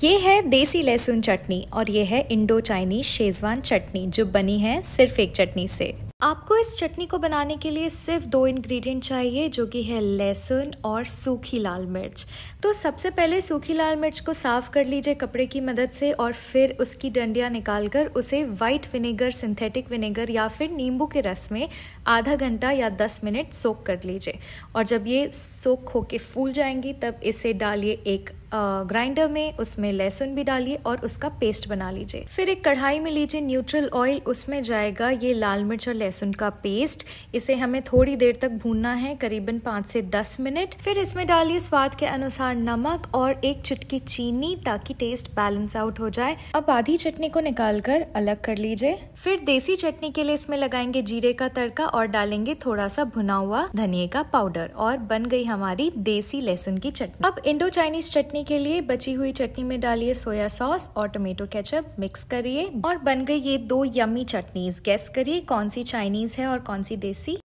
ये है देसी लहसुन चटनी और ये है इंडो चाइनीज शेजवान चटनी जो बनी है सिर्फ एक चटनी से आपको इस चटनी को बनाने के लिए सिर्फ दो इंग्रेडिएंट चाहिए जो कि है लहसुन और सूखी लाल मिर्च तो सबसे पहले सूखी लाल मिर्च को साफ़ कर लीजिए कपड़े की मदद से और फिर उसकी डंडियाँ निकाल कर उसे वाइट विनेगर सिंथेटिक विनेगर या फिर नींबू के रस में आधा घंटा या दस मिनट सोख कर लीजिए और जब ये सोख होके फूल जाएंगी तब इसे डालिए एक ग्राइंडर में उसमें लहसुन भी डालिए और उसका पेस्ट बना लीजिए फिर एक कढ़ाई में लीजिए न्यूट्रल ऑयल उसमें जाएगा ये लाल मिर्च और लहसुन का पेस्ट इसे हमें थोड़ी देर तक भूनना है करीबन पाँच से दस मिनट फिर इसमें डालिए स्वाद के अनुसार नमक और एक चुटकी चीनी ताकि टेस्ट बैलेंस आउट हो जाए अब आधी चटनी को निकाल कर अलग कर लीजिए फिर देसी चटनी के लिए इसमें लगाएंगे जीरे का तड़का और डालेंगे थोड़ा सा भुना हुआ धनिए का पाउडर और बन गई हमारी देसी लहसुन की चटनी अब इंडो चाइनीज चटनी के लिए बची हुई चटनी में डालिए सोया सॉस और टोमेटो केचप मिक्स करिए और बन गई ये दो यम्मी चटनीज गैस करिए कौन सी चाइनीज है और कौन सी देसी